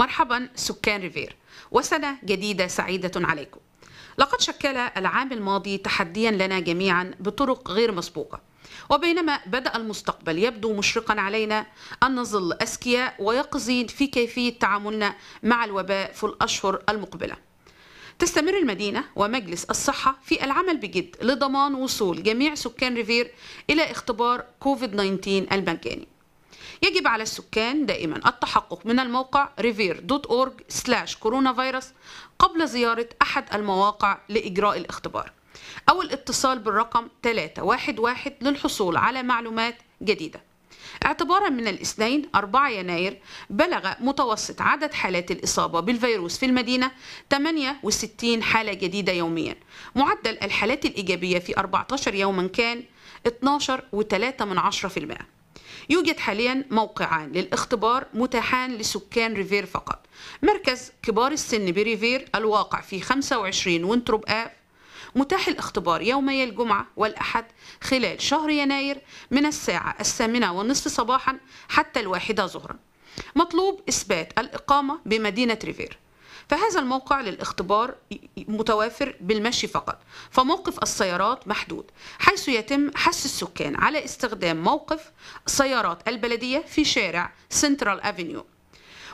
مرحبا سكان ريفير وسنة جديدة سعيدة عليكم لقد شكل العام الماضي تحديا لنا جميعا بطرق غير مسبوقة وبينما بدأ المستقبل يبدو مشرقا علينا أن نظل أذكياء ويقظين في كيفية تعاملنا مع الوباء في الأشهر المقبلة تستمر المدينة ومجلس الصحة في العمل بجد لضمان وصول جميع سكان ريفير إلى اختبار كوفيد 19 المجاني يجب على السكان دائما التحقق من الموقع revere.org/coronavirus قبل زيارة أحد المواقع لإجراء الاختبار أو الاتصال بالرقم 311 للحصول على معلومات جديدة. اعتبارا من الاثنين 4 يناير بلغ متوسط عدد حالات الإصابة بالفيروس في المدينة 68 حالة جديدة يوميا معدل الحالات الإيجابية في 14 يوما كان 12.3% يوجد حاليا موقعان للاختبار متاحان لسكان ريفير فقط مركز كبار السن بريفير الواقع في 25 ونتروب آف متاح الاختبار يومي الجمعة والأحد خلال شهر يناير من الساعة الثامنة والنصف صباحا حتى الواحدة ظهرا مطلوب إثبات الإقامة بمدينة ريفير فهذا الموقع للاختبار متوافر بالمشي فقط فموقف السيارات محدود حيث يتم حث السكان على استخدام موقف سيارات البلدية في شارع سنترال أفينيو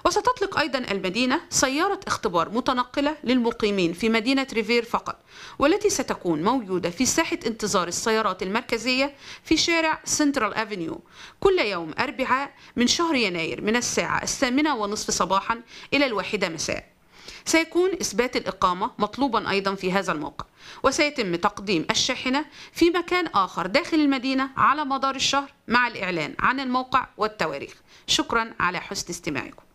وستطلق أيضا المدينة سيارة اختبار متنقلة للمقيمين في مدينة ريفير فقط والتي ستكون موجودة في ساحة انتظار السيارات المركزية في شارع سنترال أفينيو كل يوم أربعاء من شهر يناير من الساعة الثامنة ونصف صباحا إلى الواحدة مساء سيكون إثبات الإقامة مطلوبا أيضا في هذا الموقع وسيتم تقديم الشاحنة في مكان آخر داخل المدينة على مدار الشهر مع الإعلان عن الموقع والتواريخ شكرا على حسن استماعكم